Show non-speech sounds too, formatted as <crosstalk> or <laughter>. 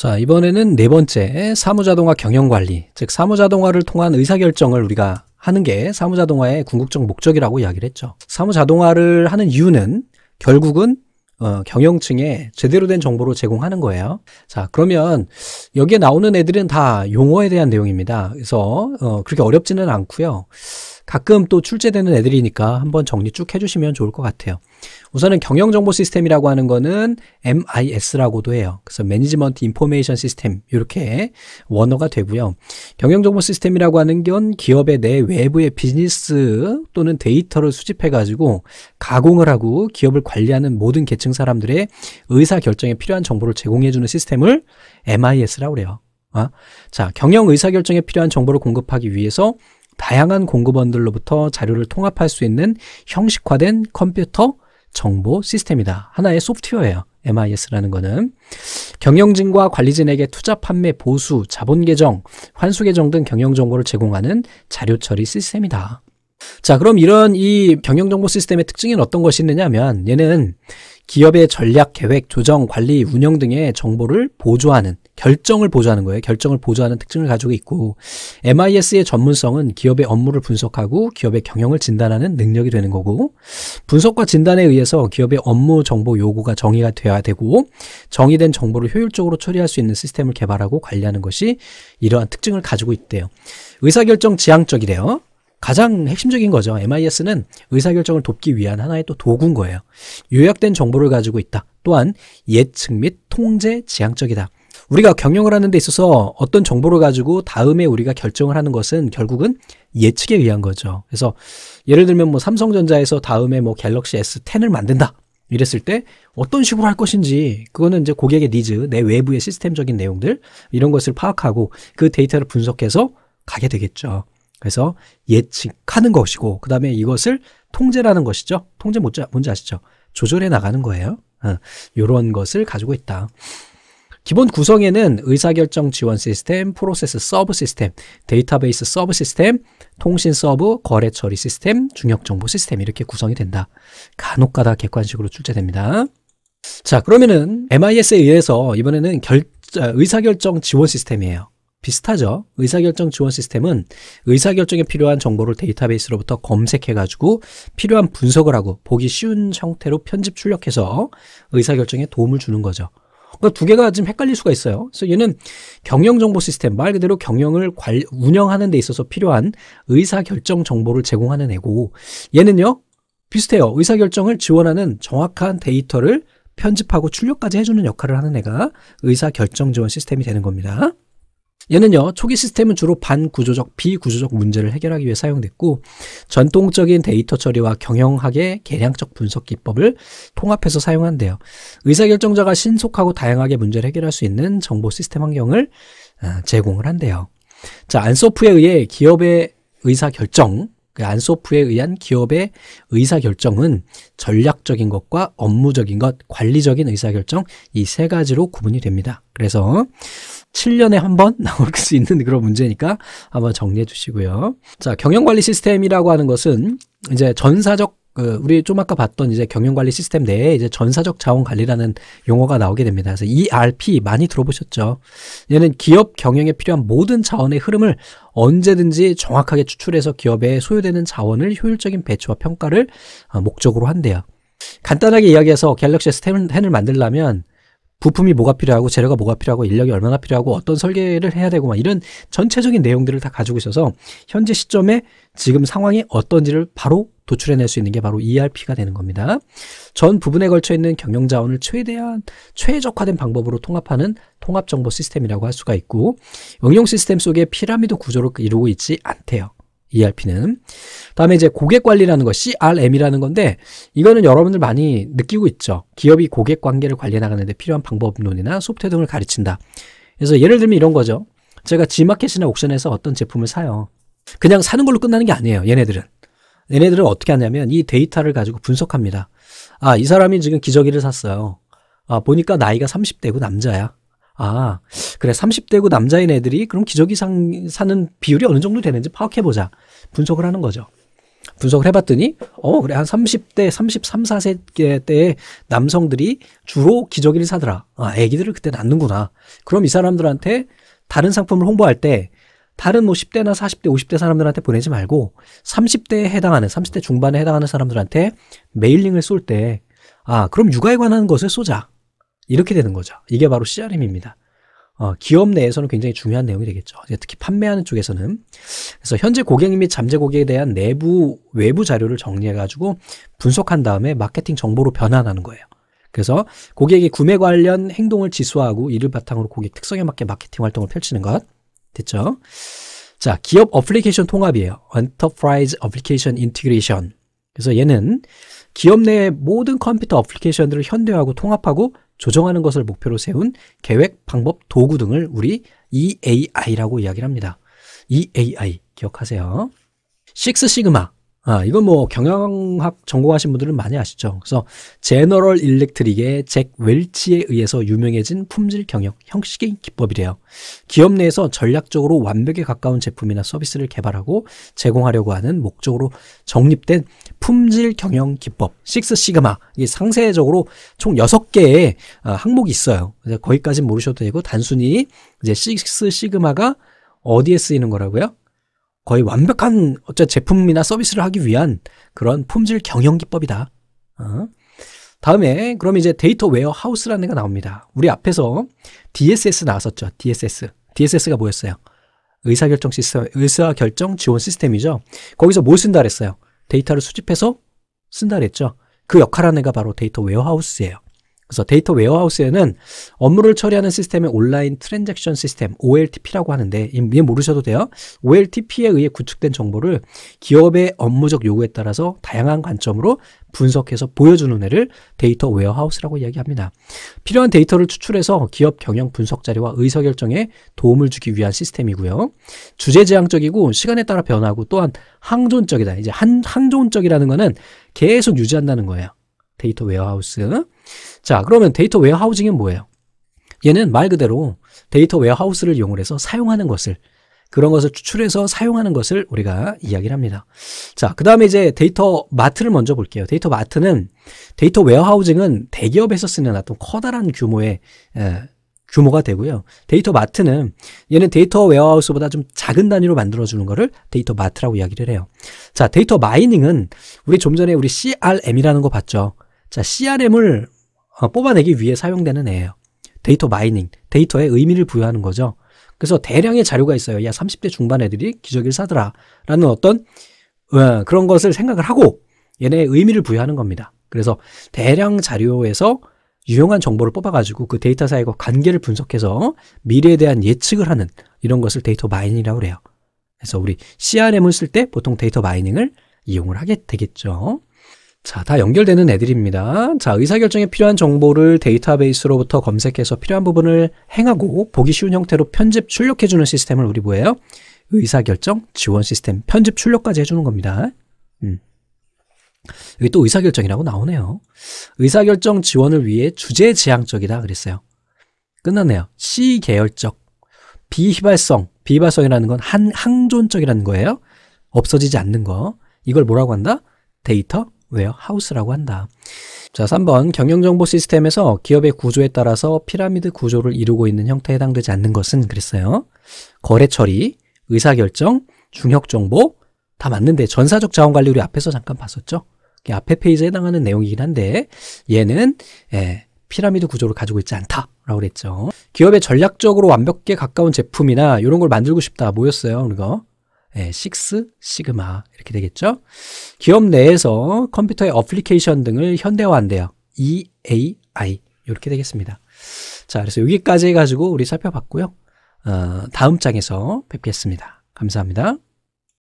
자, 이번에는 네 번째 사무자동화 경영관리, 즉 사무자동화를 통한 의사결정을 우리가 하는 게 사무자동화의 궁극적 목적이라고 이야기를 했죠. 사무자동화를 하는 이유는 결국은 어, 경영층에 제대로 된정보를 제공하는 거예요. 자, 그러면 여기에 나오는 애들은 다 용어에 대한 내용입니다. 그래서 어, 그렇게 어렵지는 않고요. 가끔 또 출제되는 애들이니까 한번 정리 쭉 해주시면 좋을 것 같아요. 우선은 경영정보 시스템이라고 하는 거는 MIS라고도 해요. 그래서 매니지먼트 인포메이션 시스템 이렇게 원어가 되고요. 경영정보 시스템이라고 하는 건 기업의 내 외부의 비즈니스 또는 데이터를 수집해 가지고 가공을 하고 기업을 관리하는 모든 계층 사람들의 의사 결정에 필요한 정보를 제공해 주는 시스템을 MIS라고 그래요. 아, 자, 경영 의사 결정에 필요한 정보를 공급하기 위해서 다양한 공급원들로부터 자료를 통합할 수 있는 형식화된 컴퓨터 정보 시스템이다. 하나의 소프트웨어예요. MIS라는 거는 경영진과 관리진에게 투자 판매 보수, 자본 계정, 환수 계정 등 경영 정보를 제공하는 자료 처리 시스템이다. 자, 그럼 이런 이 경영 정보 시스템의 특징은 어떤 것이 있느냐면 얘는 기업의 전략, 계획, 조정, 관리, 운영 등의 정보를 보조하는 결정을 보조하는 거예요. 결정을 보조하는 특징을 가지고 있고 MIS의 전문성은 기업의 업무를 분석하고 기업의 경영을 진단하는 능력이 되는 거고 분석과 진단에 의해서 기업의 업무 정보 요구가 정의가 되어야 되고 정의된 정보를 효율적으로 처리할 수 있는 시스템을 개발하고 관리하는 것이 이러한 특징을 가지고 있대요. 의사결정 지향적이래요. 가장 핵심적인 거죠. MIS는 의사결정을 돕기 위한 하나의 또 도구인 거예요. 요약된 정보를 가지고 있다. 또한 예측 및 통제 지향적이다. 우리가 경영을 하는 데 있어서 어떤 정보를 가지고 다음에 우리가 결정을 하는 것은 결국은 예측에 의한 거죠. 그래서 예를 들면 뭐 삼성전자에서 다음에 뭐 갤럭시 S10을 만든다. 이랬을 때 어떤 식으로 할 것인지 그거는 이제 고객의 니즈, 내 외부의 시스템적인 내용들 이런 것을 파악하고 그 데이터를 분석해서 가게 되겠죠. 그래서 예측하는 것이고 그 다음에 이것을 통제라는 것이죠. 통제 뭔지 아시죠? 조절해 나가는 거예요. 이런 어, 것을 가지고 있다. 기본 구성에는 의사결정 지원 시스템, 프로세스 서브 시스템, 데이터베이스 서브 시스템, 통신 서브, 거래 처리 시스템, 중역 정보 시스템 이렇게 구성이 된다. 간혹가다 객관식으로 출제됩니다. 자, 그러면은 MIS에 의해서 이번에는 결, 의사결정 지원 시스템이에요. 비슷하죠. 의사결정 지원 시스템은 의사결정에 필요한 정보를 데이터베이스로부터 검색해가지고 필요한 분석을 하고 보기 쉬운 형태로 편집 출력해서 의사결정에 도움을 주는 거죠. 그러니까 두 개가 지금 헷갈릴 수가 있어요. 그래서 얘는 경영정보 시스템, 말 그대로 경영을 관, 운영하는 데 있어서 필요한 의사결정 정보를 제공하는 애고, 얘는요, 비슷해요. 의사결정을 지원하는 정확한 데이터를 편집하고 출력까지 해주는 역할을 하는 애가 의사결정 지원 시스템이 되는 겁니다. 얘는요, 초기 시스템은 주로 반구조적, 비구조적 문제를 해결하기 위해 사용됐고, 전통적인 데이터 처리와 경영학의 계량적 분석 기법을 통합해서 사용한대요. 의사결정자가 신속하고 다양하게 문제를 해결할 수 있는 정보 시스템 환경을 아, 제공을 한대요. 자, 안소프에 의해 기업의 의사결정, 안소프에 의한 기업의 의사결정은 전략적인 것과 업무적인 것, 관리적인 의사결정 이 세 가지로 구분이 됩니다. 그래서 7년에 한번 <laughs> 나올 수 있는 그런 문제니까 한번 정리해 주시고요. 자, 경영관리 시스템이라고 하는 것은 이제 전사적 그 우리 좀 아까 봤던 이제 경영관리 시스템 내에 이제 전사적 자원 관리라는 용어가 나오게 됩니다. 그래서 ERP 많이 들어보셨죠? 얘는 기업 경영에 필요한 모든 자원의 흐름을 언제든지 정확하게 추출해서 기업에 소요되는 자원을 효율적인 배치와 평가를 어, 목적으로 한대요. 간단하게 이야기해서 갤럭시 스탠을 만들려면 부품이 뭐가 필요하고 재료가 뭐가 필요하고 인력이 얼마나 필요하고 어떤 설계를 해야 되고 막 이런 전체적인 내용들을 다 가지고 있어서 현재 시점에 지금 상황이 어떤지를 바로 도출해낼 수 있는 게 바로 ERP가 되는 겁니다. 전 부분에 걸쳐 있는 경영 자원을 최대한 최적화된 방법으로 통합하는 통합 정보 시스템이라고 할 수가 있고 응용 시스템 속에 피라미드 구조를 이루고 있지 않대요. ERP는. 다음에 이제 고객 관리라는 거 CRM이라는 건데 이거는 여러분들 많이 느끼고 있죠. 기업이 고객 관계를 관리해 나가는데 필요한 방법론이나 소프트웨어 등을 가르친다. 그래서 예를 들면 이런 거죠. 제가 g 마켓이나 옥션에서 어떤 제품을 사요. 그냥 사는 걸로 끝나는 게 아니에요. 얘네들은. 얘네들은 어떻게 하냐면 이 데이터를 가지고 분석합니다. 아, 이 사람이 지금 기저귀를 샀어요. 아, 보니까 나이가 30대고 남자야. 아, 그래. 30대고 남자인 애들이 그럼 기저귀 상, 사는 비율이 어느 정도 되는지 파악해보자. 분석을 하는 거죠. 분석을 해봤더니, 어, 그래. 한 30대, 33, 4세 때의 남성들이 주로 기저귀를 사더라. 아, 애기들을 그때 낳는구나. 그럼 이 사람들한테 다른 상품을 홍보할 때 다른 뭐 10대나 40대, 50대 사람들한테 보내지 말고 30대에 해당하는 30대 중반에 해당하는 사람들한테 메일링을 쏠 때 아, 그럼 육아에 관한 것을 쏘자. 이렇게 되는 거죠. 이게 바로 CRM입니다. 어, 기업 내에서는 굉장히 중요한 내용이 되겠죠. 특히 판매하는 쪽에서는. 그래서 현재 고객 및 잠재 고객에 대한 내부, 외부 자료를 정리해가지고 분석한 다음에 마케팅 정보로 변환하는 거예요. 그래서 고객의 구매 관련 행동을 지수하고 이를 바탕으로 고객 특성에 맞게 마케팅 활동을 펼치는 것. 됐죠? 자, 기업 어플리케이션 통합이에요. Enterprise Application Integration. 그래서 얘는 기업 내 모든 컴퓨터 어플리케이션들을 현대화하고 통합하고 조정하는 것을 목표로 세운 계획, 방법, 도구 등을 우리 EAI라고 이야기를 합니다. EAI 기억하세요. 식스 시그마 아, 이건 뭐 경영학 전공하신 분들은 많이 아시죠. 그래서 제너럴 일렉트릭의 잭 웰치에 의해서 유명해진 품질 경영 형식의 기법이래요. 기업 내에서 전략적으로 완벽에 가까운 제품이나 서비스를 개발하고 제공하려고 하는 목적으로 정립된 품질 경영 기법 식스 시그마 이게 상세적으로 총6 개의 아, 항목이 있어요. 거기까지 모르셔도 되고 단순히 이제 식스 시그마가 어디에 쓰이는 거라고요? 거의 완벽한 어째 제품이나 서비스를 하기 위한 그런 품질 경영 기법이다. 어? 다음에 그럼 이제 데이터 웨어 하우스라는 애가 나옵니다. 우리 앞에서 DSS 나왔었죠. DSS. DSS가 뭐였어요? 의사결정 시스템, 의사결정 지원 시스템이죠. 거기서 뭘 쓴다 그랬어요? 데이터를 수집해서 쓴다 그랬죠. 그 역할하는 애가 바로 데이터 웨어하우스예요. 그래서 데이터 웨어하우스에는 업무를 처리하는 시스템의 온라인 트랜잭션 시스템 OLTP라고 하는데 이게 모르셔도 돼요. OLTP에 의해 구축된 정보를 기업의 업무적 요구에 따라서 다양한 관점으로 분석해서 보여주는 애를 데이터 웨어하우스라고 이야기합니다. 필요한 데이터를 추출해서 기업 경영 분석 자료와 의사결정에 도움을 주기 위한 시스템이고요. 주제 지향적이고 시간에 따라 변하고 또한 항존적이다. 이제 한, 항존적이라는 거는 계속 유지한다는 거예요. 데이터 웨어하우스. 자, 그러면 데이터 웨어하우징은 뭐예요? 얘는 말 그대로 데이터 웨어하우스를 이용해서 사용하는 것을 그런 것을 추출해서 사용하는 것을 우리가 이야기를 합니다. 자, 그 다음에 이제 데이터 마트를 먼저 볼게요. 데이터 마트는 데이터 웨어하우징은 대기업에서 쓰는 어떤 커다란 규모의 에, 규모가 되고요. 데이터 마트는 얘는 데이터 웨어하우스보다 좀 작은 단위로 만들어주는 거를 데이터 마트라고 이야기를 해요. 자, 데이터 마이닝은 우리 좀 전에 우리 CRM이라는 거 봤죠. 자, CRM을 어, 뽑아내기 위해 사용되는 애예요. 데이터 마이닝, 데이터에 의미를 부여하는 거죠. 그래서 대량의 자료가 있어요. 야, 30대 중반 애들이 기저귀를 사더라 라는 어떤, 어, 그런 것을 생각을 하고 얘네의 의미를 부여하는 겁니다. 그래서 대량 자료에서 유용한 정보를 뽑아가지고 그 데이터 사이과 그 관계를 분석해서 미래에 대한 예측을 하는 이런 것을 데이터 마이닝이라고 그래요. 그래서 우리 CRM을 쓸 때 보통 데이터 마이닝을 이용을 하게 되겠죠. 자, 다 연결되는 애들입니다. 자, 의사결정에 필요한 정보를 데이터베이스로부터 검색해서 필요한 부분을 행하고 보기 쉬운 형태로 편집 출력해주는 시스템을 우리 뭐예요? 의사결정 지원 시스템 편집 출력까지 해주는 겁니다. 음. 여기 또 의사결정이라고 나오네요. 의사결정 지원을 위해 주제 지향적이다 그랬어요. 끝났네요. C 계열적, 비휘발성, 비휘발성이라는 건 한, 항존적이라는 거예요. 없어지지 않는 거. 이걸 뭐라고 한다? 데이터 왜요? 하우스라고 한다. 자, 3번 경영정보 시스템에서 기업의 구조에 따라서 피라미드 구조를 이루고 있는 형태에 해당되지 않는 것은 그랬어요. 거래 처리, 의사결정, 중역정보 다 맞는데 전사적 자원관리 우리 앞에서 잠깐 봤었죠. 앞에 페이지에 해당하는 내용이긴 한데 얘는 예, 피라미드 구조를 가지고 있지 않다라고 그랬죠. 기업의 전략적으로 완벽에 가까운 제품이나 이런 걸 만들고 싶다 뭐였어요, 우리가 예, 6 시그마 이렇게 되겠죠. 기업 내에서 컴퓨터의 어플리케이션 등을 현대화한대요. EAI 이렇게 되겠습니다. 자, 그래서 여기까지 해가지고 우리 살펴봤고요. 어, 다음 장에서 뵙겠습니다. 감사합니다.